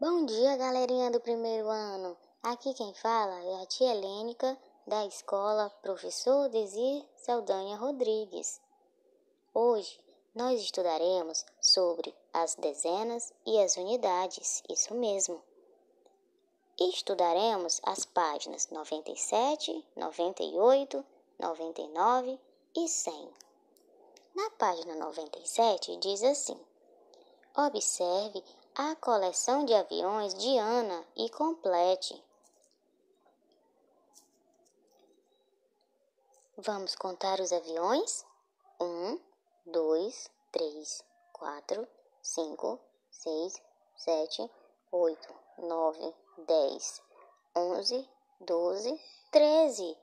Bom dia, galerinha do primeiro ano. Aqui quem fala é a tia Helênica, da escola Professor Desir Saldanha Rodrigues. Hoje nós estudaremos sobre as dezenas e as unidades, isso mesmo. Estudaremos as páginas 97, 98, 99 e 100. Na página 97 diz assim: Observe a coleção de aviões de Ana e complete. Vamos contar os aviões? Um, dois, três, quatro, cinco, seis, sete, oito, nove, dez, onze, doze, treze.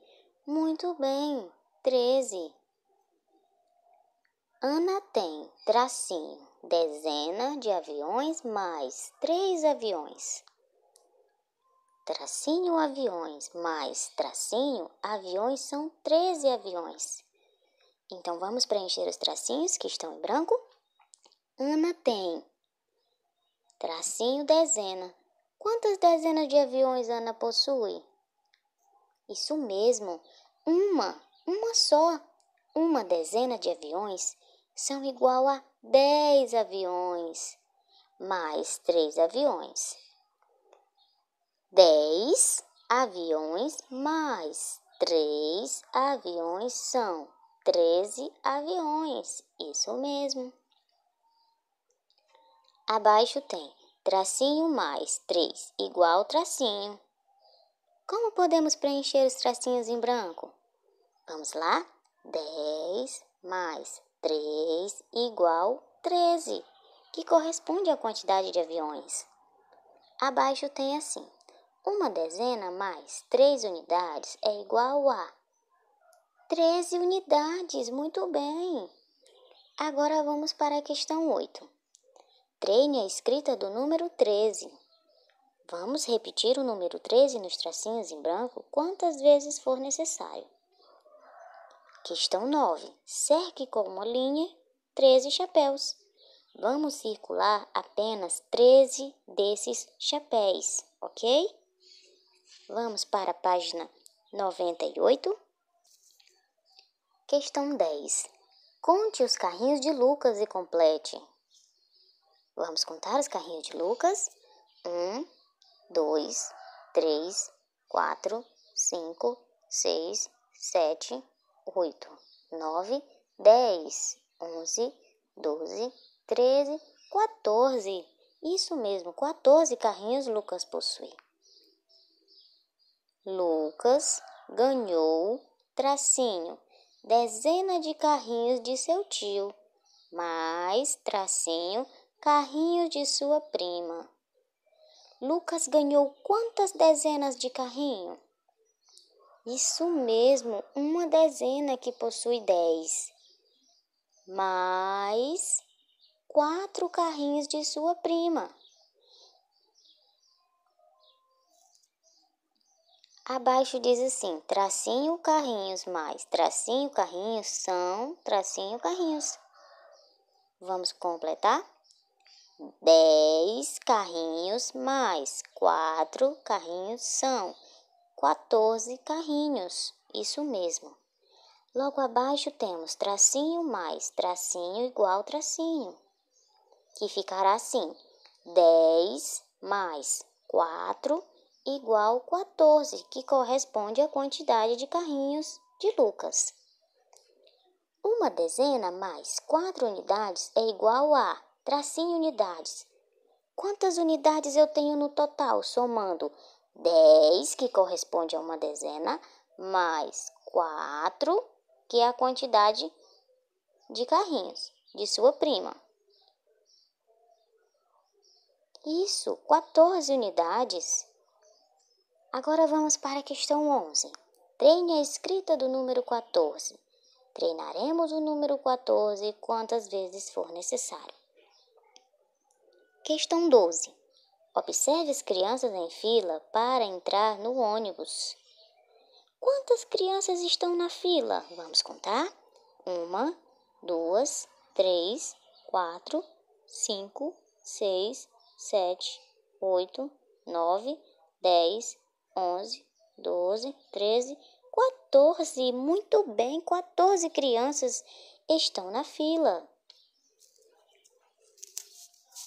Muito bem, treze. Ana tem, tracinho, dezena de aviões mais três aviões. Tracinho aviões mais tracinho aviões são 13 aviões. Então vamos preencher os tracinhos que estão em branco. Ana tem tracinho dezena. Quantas dezenas de aviões Ana possui? Isso mesmo, uma, uma só. Uma dezena de aviões são igual a 10 aviões mais 3 aviões. 10 aviões mais 3 aviões são 13 aviões, isso mesmo. Abaixo tem tracinho mais 3 igual tracinho. Como podemos preencher os tracinhos em branco? Vamos lá? 10 mais 3 igual 13, que corresponde à quantidade de aviões. Abaixo tem assim: uma dezena mais 3 unidades é igual a 13 unidades, muito bem! Agora vamos para a questão 8. Treine a escrita do número 13. Vamos repetir o número 13 nos tracinhos em branco quantas vezes for necessário. Questão 9. Cerque com uma linha 13 chapéus. Vamos circular apenas 13 desses chapéus, ok? Vamos para a página 98. Questão 10. Conte os carrinhos de Lucas e complete. Vamos contar os carrinhos de Lucas. 1, 2, 3, 4, 5, 6, 7, 8, 9, 10, 11, 12, 13, 14. Isso mesmo, 14 carrinhos Lucas possui. Lucas ganhou tracinho dezena de carrinhos de seu tio, mais tracinho carrinhos de sua prima. Lucas ganhou quantas dezenas de carrinho? Isso mesmo, uma dezena que possui dez. Mais quatro carrinhos de sua prima. Abaixo diz assim: tracinho carrinhos mais tracinho carrinhos são tracinho carrinhos. Vamos completar? 10 carrinhos mais 4 carrinhos são 14 carrinhos, isso mesmo. Logo abaixo temos tracinho mais tracinho igual tracinho, que ficará assim: 10 mais 4 igual 14, que corresponde à quantidade de carrinhos de Lucas. Uma dezena mais quatro unidades é igual a tracinho unidades. Quantas unidades eu tenho no total somando 10, que corresponde a uma dezena, mais 4, que é a quantidade de carrinhos de sua prima. Isso, 14 unidades. Agora vamos para a questão 11. Treine a escrita do número 14. Treinaremos o número 14 quantas vezes for necessário. Questão 12. Observe as crianças em fila para entrar no ônibus. Quantas crianças estão na fila? Vamos contar? Uma, duas, três, quatro, cinco, seis, sete, oito, nove, dez, onze, doze, treze, quatorze. Muito bem, quatorze crianças estão na fila.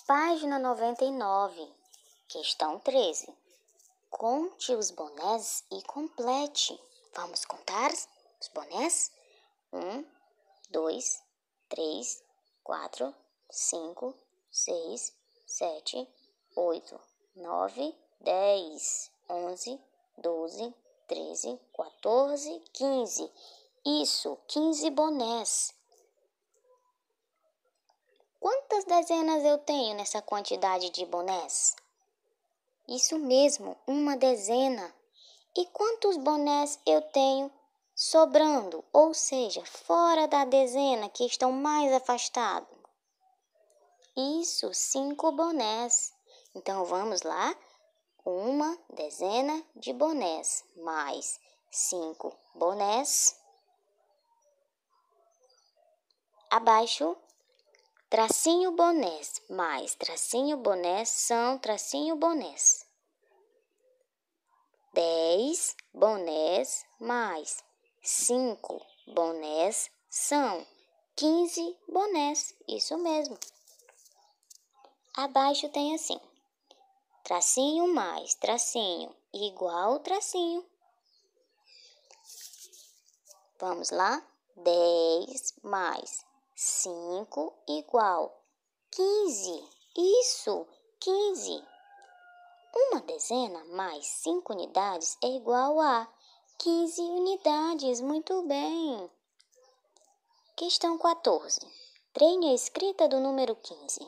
Página 99. Questão 13. Conte os bonés e complete. Vamos contar os bonés? 1, 2, 3, 4, 5, 6, 7, 8, 9, 10, 11, 12, 13, 14, 15. Isso, 15 bonés. Quantas dezenas eu tenho nessa quantidade de bonés? Isso mesmo, uma dezena. E quantos bonés eu tenho sobrando, ou seja, fora da dezena que estão mais afastados? Isso, cinco bonés. Então vamos lá? Uma dezena de bonés mais cinco bonés. Abaixo Tracinho bonés, mais tracinho bonés são tracinho bonés. 10 bonés mais 5 bonés são 15 bonés, isso mesmo. Abaixo tem assim: tracinho mais tracinho igual tracinho. Vamos lá? 10 mais 5 igual 15. Isso, 15. Uma dezena mais 5 unidades é igual a 15 unidades. Muito bem. Questão 14. Treine a escrita do número 15.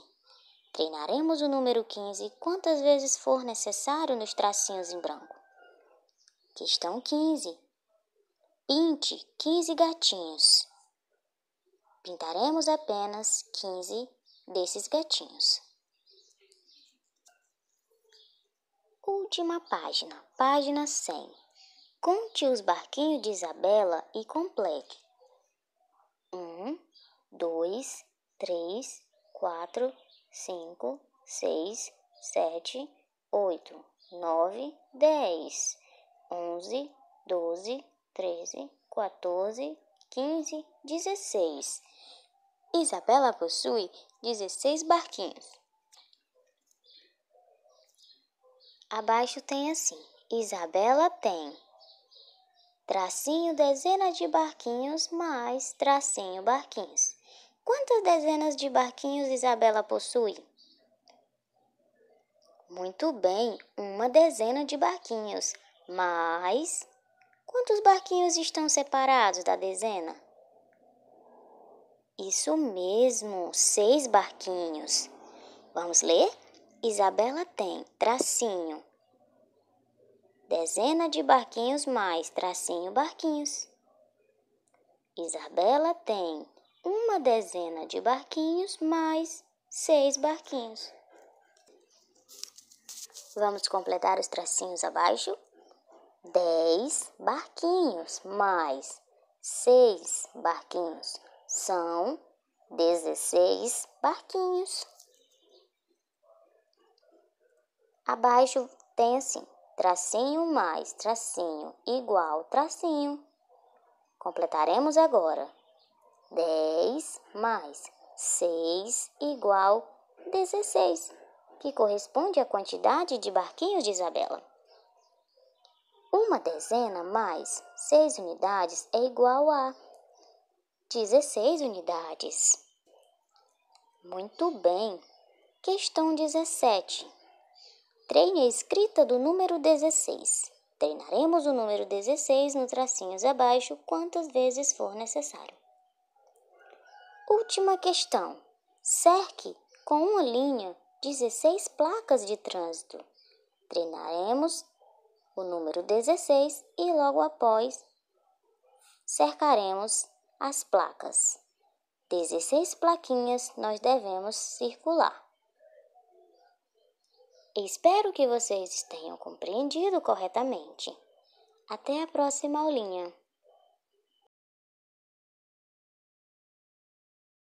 Treinaremos o número 15 quantas vezes for necessário nos tracinhos em branco. Questão 15. Pinte 15 gatinhos pintaremos apenas 15 desses gatinhos. Última página, página 100. Conte os barquinhos de Isabela e complete. 1, 2, 3, 4, 5, 6, 7, 8, 9, 10, 11, 12, 13, 14, 15. 15, 16. Isabela possui 16 barquinhos. Abaixo tem assim: Isabela tem tracinho dezena de barquinhos mais tracinho barquinhos. Quantas dezenas de barquinhos Isabela possui? Muito bem, uma dezena de barquinhos mais Quantos barquinhos estão separados da dezena? Isso mesmo, seis barquinhos. Vamos ler? Isabela tem tracinho. Dezena de barquinhos mais tracinho barquinhos. Isabela tem uma dezena de barquinhos mais seis barquinhos. Vamos completar os tracinhos abaixo? dez barquinhos, mais seis barquinhos são dezesseis barquinhos. Abaixo tem assim: tracinho mais tracinho igual tracinho. Completaremos agora. 10 mais 6 igual 16, que corresponde à quantidade de barquinhos de Isabela. Uma dezena mais seis unidades é igual a 16 unidades. Muito bem. Questão 17. Treine a escrita do número 16. Treinaremos o número 16 no tracinhos abaixo quantas vezes for necessário. Última questão. Cerque com uma linha 16 placas de trânsito. Treinaremos o número 16 e logo após cercaremos as placas. 16 plaquinhas nós devemos circular. Espero que vocês tenham compreendido corretamente. Até a próxima aulinha!